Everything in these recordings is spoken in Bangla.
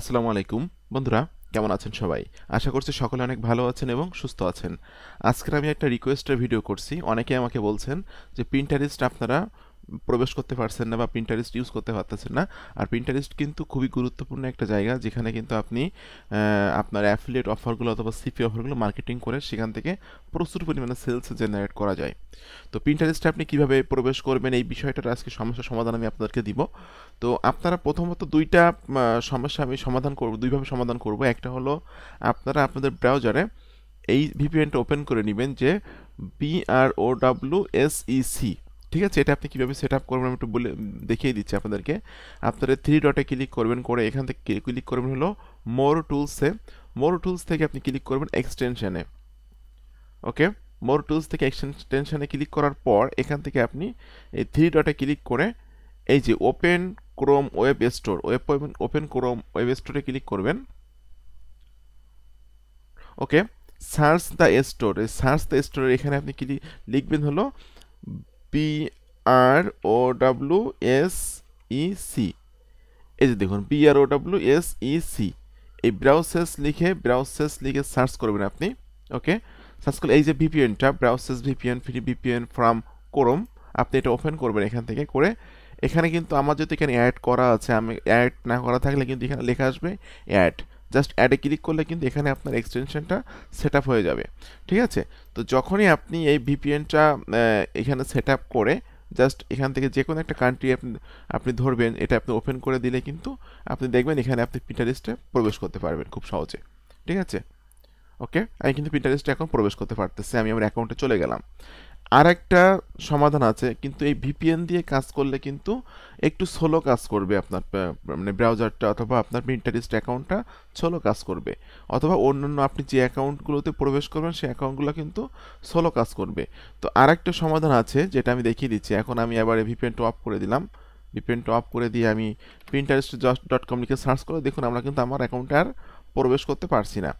আসসালামু আলাইকুম বন্ধুরা কেমন আছেন সবাই আশা করছি সকলে অনেক ভালো আছেন এবং সুস্থ আছেন আজকের আমি একটা রিকোয়েস্টের ভিডিও করছি অনেকে আমাকে বলছেন যে প্রিন্টারিস্ট আপনারা প্রবেশ করতে পারছেন না বা প্রিন্টারেস্ট ইউজ করতে পারতেছেন না আর প্রিন্টারেস্ট কিন্তু খুবই গুরুত্বপূর্ণ একটা জায়গা যেখানে কিন্তু আপনি আপনার অ্যাফিলিয়েট অফারগুলো অথবা সিপি অফারগুলো মার্কেটিং করে সেখান থেকে প্রচুর পরিমাণে সেলস জেনারেট করা যায় তো প্রিন্টারেস্টে আপনি কীভাবে প্রবেশ করবেন এই বিষয়টার আজকে সমস্যার সমাধান আমি আপনাদেরকে দিব তো আপনারা প্রথমত দুইটা সমস্যা আমি সমাধান করব দুইভাবে সমাধান করব একটা হলো আপনারা আপনাদের ব্রাউজারে এই ভিপিএনটা ওপেন করে নেবেন যে বিআরওডাব্লিউ এসইসি ঠিক আছে এটা আপনি কীভাবে সেট আপ করবেন আমি একটু বলে দেখিয়ে দিচ্ছি আপনাদেরকে আপনারা থ্রি ডটে ক্লিক করবেন করে এখান থেকে ক্লিক করবেন হলো মোর টুলসে মোর টুলস থেকে আপনি ক্লিক করবেন এক্সটেনশানে ওকে মোর টুলস থেকে এক্সটেনশানে ক্লিক করার পর এখান থেকে আপনি এই থ্রি ডটে ক্লিক করে এই যে open Chrome web store web open Chrome web স্টোরে ক্লিক করবেন okay search the store search the স্টোরের এখানে আপনি ক্লিক লিখবেন হলো P R O W S E C এই যে দেখুন P R O W S E C এই ব্রাউসেস লিখে ব্রাউসেস লিখে সার্চ করবেন আপনি ওকে সার্চ করলে এই যে ভিপিএনটা Browsec VPN free VPN from করম আপনি এটা ওপেন করবেন এখান থেকে করে এখানে কিন্তু আমার যদি এখানে অ্যাড করা আছে আমি অ্যাড না করা থাকলে কিন্তু এখানে লেখা আসবে অ্যাড জাস্ট অ্যাডে ক্লিক করলে কিন্তু এখানে আপনার এক্সটেনশনটা সেট হয়ে যাবে ঠিক আছে তো যখনই আপনি এই ভিপিএনটা এখানে সেট করে জাস্ট এখান থেকে যে কোনো একটা কান্ট্রি আপনি আপনি ধরবেন এটা আপনি ওপেন করে দিলে কিন্তু আপনি দেখবেন এখানে আপনি পিন্টারেস্টে প্রবেশ করতে পারবেন খুব সহজে ঠিক আছে ওকে আমি কিন্তু পিন্টারেস্টে এখন প্রবেশ করতে পারতেছি আমি আমার অ্যাকাউন্টে চলে গেলাম আরেকটা সমাধান আছে কিন্তু এই ভিপিএন দিয়ে কাজ করলে কিন্তু একটু সোলো কাজ করবে আপনার মানে ব্রাউজারটা অথবা আপনার পিন্টারিস্ট অ্যাকাউন্টটা সোলো কাজ করবে অথবা অন্যান্য আপনি যে অ্যাকাউন্টগুলোতে প্রবেশ করবেন সেই অ্যাকাউন্টগুলো কিন্তু সোলো কাজ করবে তো আর একটা সমাধান আছে যেটা আমি দেখিয়ে দিচ্ছি এখন আমি এবারে ভিপিএনটা অফ করে দিলাম ভিপিএনটা অফ করে দিয়ে আমি জস্ট ডট কম লিখে সার্চ করে দেখুন আমরা কিন্তু আমার অ্যাকাউন্টে আর প্রবেশ করতে পারছি না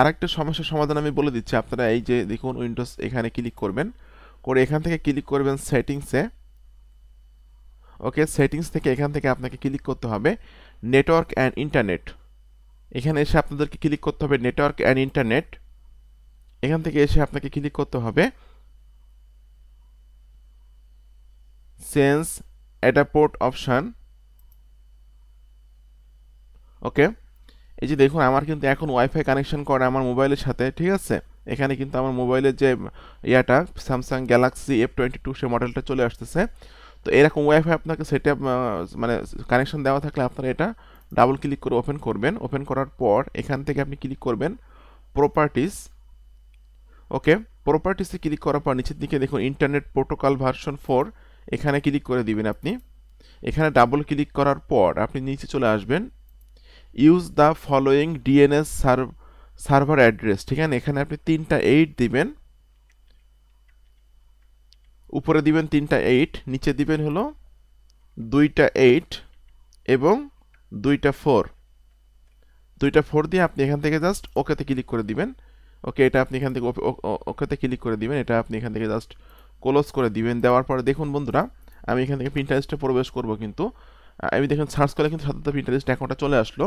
আরেকটা সমস্যার সমাধান আমি বলে দিচ্ছি আপনারা এই যে দেখুন উইন্ডোজ এখানে ক্লিক করবেন করে এখান থেকে ক্লিক করবেন সেটিংসে ওকে সেটিংস থেকে এখান থেকে আপনাকে ক্লিক করতে হবে নেটওয়ার্ক অ্যান্ড ইন্টারনেট এখানে এসে আপনাদেরকে ক্লিক করতে হবে নেটওয়ার্ক অ্যান্ড ইন্টারনেট এখান থেকে এসে আপনাকে ক্লিক করতে হবে সেন্স অ্যাডাপোর্ট অপশান ওকে এই যে দেখুন আমার কিন্তু এখন ওয়াইফাই কানেকশন করে আমার মোবাইলের সাথে ঠিক আছে এখানে কিন্তু আমার মোবাইলের যে ইয়াটা Samsung Galaxy F twenty two সে মডেলটা চলে আসতেছে তো এরকম ওয়াইফাই আপনাকে সেট মানে কানেকশন দেওয়া থাকলে আপনারা এটা ডাবল ক্লিক করে ওপেন করবেন ওপেন করার পর এখান থেকে আপনি ক্লিক করবেন প্রপার্টিস ওকে প্রপার্টিসে ক্লিক করার পর নিচের দিকে দেখুন ইন্টারনেট প্রোটোকল ভার্সন ফোর এখানে ক্লিক করে দিবেন আপনি এখানে ডাবল ক্লিক করার পর আপনি নিচে চলে আসবেন use the following DNS serve server address ঠিক আছে এখানে আপনি তিনটা এইট দিবেন উপরে দিবেন তিনটা এইট নিচে দিবেন হলো দুইটা এইট এবং দুইটা ফোর দুইটা ফোর দিয়ে আপনি এখান থেকে জাস্ট ওকেতে ক্লিক করে দিবেন ওকে এটা আপনি এখান থেকে ওকেতে ক্লিক করে দিবেন এটা আপনি এখান থেকে জাস্ট ক্লোজ করে দিবেন দেওয়ার পরে দেখুন বন্ধুরা আমি এখান থেকে প্রিন্টারেস্টে প্রবেশ করব কিন্তু আমি দেখুন সার্চ করলে কিন্তু সাধারণত প্রিন্টারেস্ট অ্যাকাউন্টটা চলে আসলো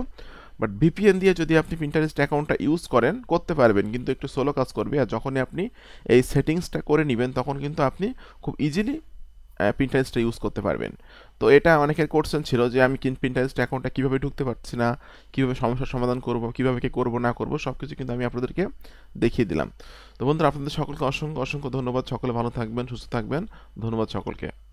বাট ভিপিএন দিয়ে যদি আপনি পিন্টারেস্ট অ্যাকাউন্টটা ইউজ করেন করতে পারবেন কিন্তু একটু সোলো কাজ করবে আর যখনই আপনি এই সেটিংসটা করে নেবেন তখন কিন্তু আপনি খুব ইজিলি পিন্টারেস্টটা ইউজ করতে পারবেন তো এটা অনেকের কোশ্চেন ছিল যে আমি পিন্টারেস্ট অ্যাকাউন্টটা কীভাবে ঢুকতে পারছি না কীভাবে সমস্যার সমাধান করব কীভাবে কী করবো না করবো সব কিছু কিন্তু আমি আপনাদেরকে দেখিয়ে দিলাম তো বন্ধুরা আপনাদের সকলকে অসংখ্য অসংখ্য ধন্যবাদ সকলে ভালো থাকবেন সুস্থ থাকবেন ধন্যবাদ সকলকে